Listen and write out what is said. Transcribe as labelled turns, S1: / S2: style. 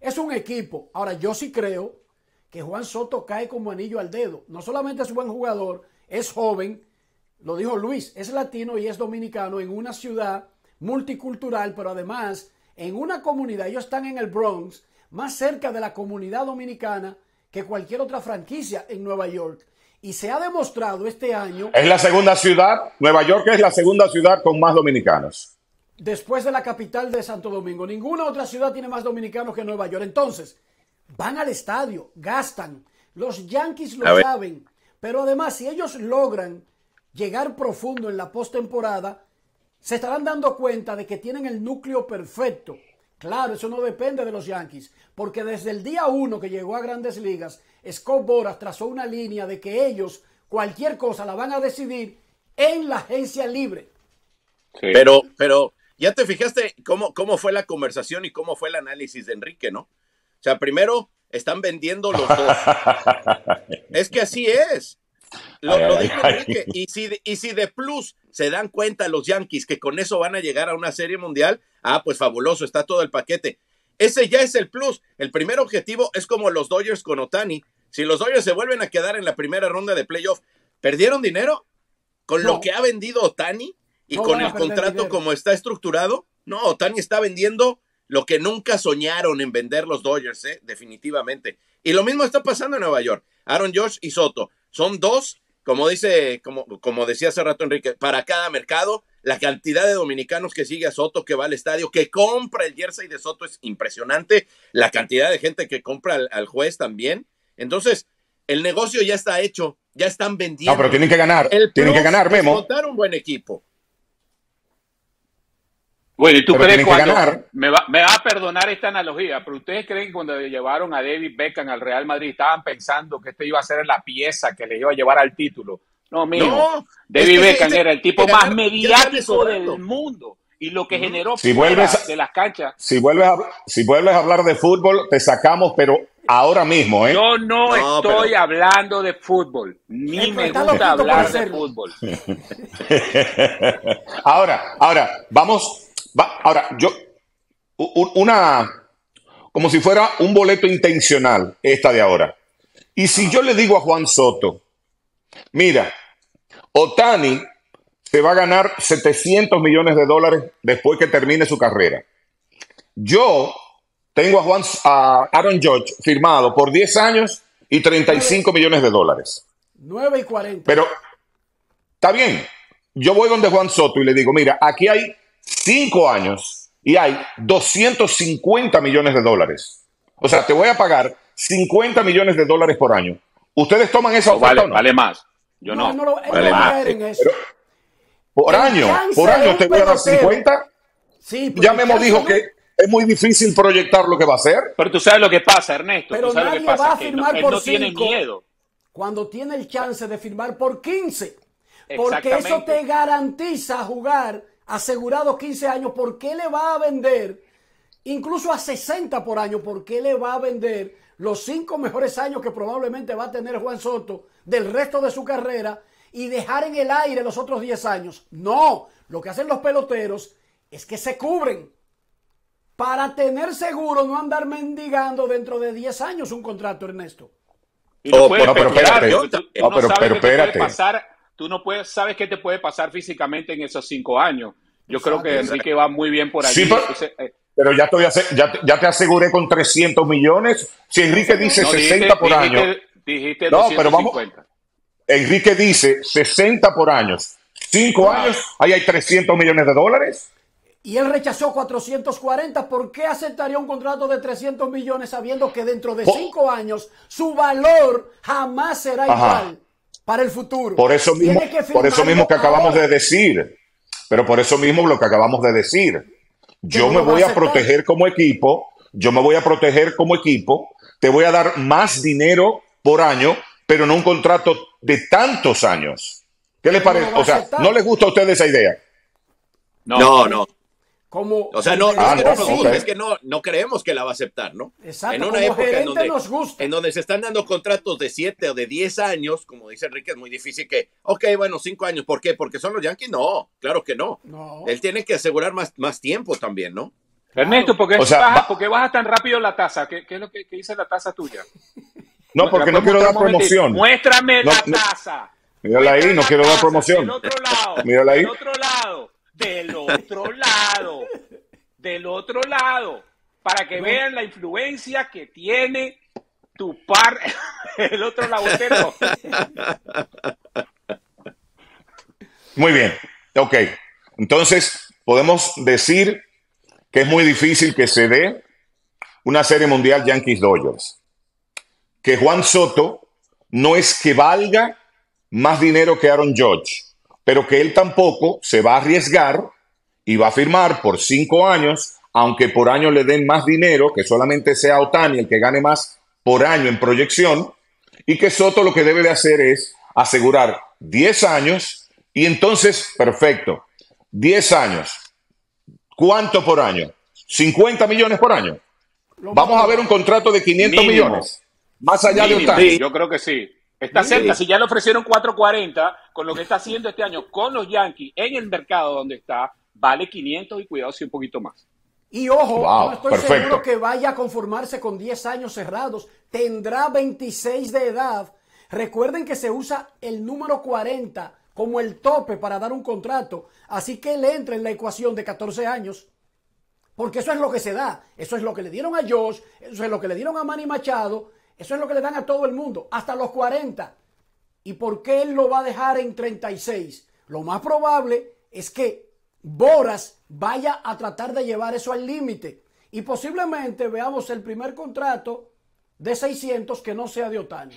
S1: Es un equipo. Ahora, yo sí creo que Juan Soto cae como anillo al dedo. No solamente es un buen jugador, es joven, lo dijo Luis, es latino y es dominicano en una ciudad multicultural, pero además en una comunidad, ellos están en el Bronx, más cerca de la comunidad dominicana que cualquier otra franquicia en Nueva York. Y se ha demostrado este año... Es
S2: la segunda ciudad, Nueva York es la segunda ciudad con más dominicanos
S1: después de la capital de Santo Domingo. Ninguna otra ciudad tiene más dominicanos que Nueva York. Entonces, van al estadio, gastan. Los Yankees lo saben. Pero además, si ellos logran llegar profundo en la postemporada, se estarán dando cuenta de que tienen el núcleo perfecto. Claro, eso no depende de los Yankees, porque desde el día uno que llegó a Grandes Ligas, Scott Boras trazó una línea de que ellos cualquier cosa la van a decidir en la agencia libre.
S3: Pero, pero ya te fijaste cómo, cómo fue la conversación y cómo fue el análisis de Enrique, ¿no? O sea, primero están vendiendo los dos. es que así es. Lo, dijo Enrique. Y, si, y si de plus se dan cuenta los Yankees que con eso van a llegar a una serie mundial, ah, pues fabuloso, está todo el paquete. Ese ya es el plus. El primer objetivo es como los Dodgers con Otani. Si los Dodgers se vuelven a quedar en la primera ronda de playoff, ¿perdieron dinero? Con lo que ha vendido Otani, y con el contrato como está estructurado, no, Otani está vendiendo lo que nunca soñaron en vender los Dodgers, ¿eh? definitivamente. Y lo mismo está pasando en Nueva York. Aaron George y Soto son dos, como dice, como, como decía hace rato Enrique, para cada mercado, la cantidad de dominicanos que sigue a Soto, que va al estadio, que compra el jersey de Soto es impresionante. La cantidad de gente que compra al, juez también. Entonces, el negocio ya está hecho, ya están vendiendo. No, pero tienen que ganar. tienen que ganar, Memo. montar un buen equipo.
S4: Bueno, ¿y tú crees Me, va, me va a perdonar esta analogía, pero ¿ustedes creen que cuando llevaron a David Beckham al Real Madrid estaban pensando que este iba a ser la pieza que le iba a llevar al título? No, mío. David Beckham era el tipo más mediático del mundo y lo que generó si vuelves de las canchas.
S2: Si vuelves, a, si vuelves a hablar de fútbol, te sacamos, pero ahora mismo, ¿eh? Yo no, estoy
S4: hablando de fútbol, ni me gusta hablar de fútbol.
S2: ahora, ahora, vamos ahora, yo, una, como si fuera un boleto intencional, esta de ahora. Y si yo le digo a Juan Soto, mira, Otani se va a ganar 700 millones de dólares después que termine su carrera. Yo tengo a, Juan, a Aaron George firmado por 10 años y 35 millones de dólares.
S1: 9 y 40.
S2: Pero está bien. Yo voy donde Juan Soto y le digo, mira, aquí hay cinco años y hay 250 millones de dólares. O sea, te voy a pagar 50 millones de dólares por año. ¿Ustedes toman esa oferta vale, Vale más. Yo no. vale más. por año, por año te voy a dar 50. Sí, ya me dijo dicho que es muy difícil proyectar lo que va a hacer.
S4: Pero tú sabes lo que pasa, Ernesto. Pero nadie va a firmar por no tiene miedo.
S1: Cuando tiene el chance de firmar por 15. Porque eso te garantiza jugar asegurado 15 años, ¿por qué le va a vender, incluso a 60 por año, por qué le va a vender los cinco mejores años que probablemente va a tener Juan Soto del resto de su carrera y dejar en el aire los otros 10 años? No, lo que hacen los peloteros es que se cubren para tener seguro no andar mendigando dentro de 10 años un contrato, Ernesto.
S2: Oh, pero, pero espérate. No, pero, espérate
S4: tú no puedes, sabes qué te puede pasar físicamente en esos cinco años. Yo creo que Enrique va muy bien por ahí. Eh,
S2: pero, ya, ya, te aseguré con 300 millones. Si Enrique dice 60 por año.
S4: Dijiste no, pero vamos.
S2: Enrique dice 60 por año. Cinco años, ahí hay 300 millones de dólares.
S1: Y él rechazó 440. ¿Por qué aceptaría un contrato de 300 millones sabiendo que dentro de cinco años su valor jamás será igual? para el futuro. Por eso mismo, por eso mismo que acabamos de
S2: decir. Pero por eso mismo lo que acabamos de decir.
S1: Yo me voy a,
S2: proteger como equipo, yo me voy a proteger como equipo, te voy a dar más dinero por año, pero no un contrato de tantos años. ¿Qué les parece? O sea, ¿no les gusta a ustedes esa idea?
S3: no. no. Como o sea, no, ah, es, que no, no, creemos que la va a aceptar, ¿no? Exacto, en una época en donde, se están dando contratos de 7 o de 10 años, como dice Enrique, es muy difícil que, ok, bueno, 5 años, ¿por qué? ¿Porque son los Yankees? No, claro que no. Él tiene que asegurar más, más tiempo también, ¿no? Ernesto, porque qué, baja, baja, tan rápido la
S4: tasa? ¿Qué, es lo que, dice la tasa tuya? No, porque no quiero dar promoción. Muéstrame la tasa.
S2: Mírala ahí, no quiero dar promoción. Mírala ahí
S4: del otro lado, del otro lado, para que vean la influencia que tiene tu par, el otro lado.
S2: Muy bien, ok. Entonces, podemos decir que es muy difícil que se dé una serie mundial Yankees Dodgers. Que Juan Soto no es que valga más dinero que Aaron Judge, pero que él tampoco se va a arriesgar y va a firmar por cinco años, aunque por año le den más dinero, que solamente sea Otani el que gane más por año en proyección, y que Soto lo que debe de hacer es asegurar 10 años y entonces, perfecto, 10 años. ¿Cuánto por año? 50 millones por año. Vamos a ver un contrato de 500 millones.
S4: Más allá de Otani. yo creo que sí. Está cerca, si ya le ofrecieron 4.40, con lo que está haciendo este año con los Yankees en el mercado donde está, vale 500 y cuidado si un poquito más. Y ojo, no estoy seguro
S1: que vaya a conformarse con 10 años cerrados. Tendrá 26 de edad. Recuerden que se usa el número 40 como el tope para dar un contrato. Así que él entra en la ecuación de 14 años. Porque eso es lo que se da. Eso es lo que le dieron a Josh. Eso es lo que le dieron a Manny Machado. Eso es lo que le dan a todo el mundo, hasta los 40. ¿Y por qué él lo va a dejar en 36? Lo más probable es que Boras vaya a tratar de llevar eso al límite. Y posiblemente veamos el primer contrato de 600 que no sea de Otani.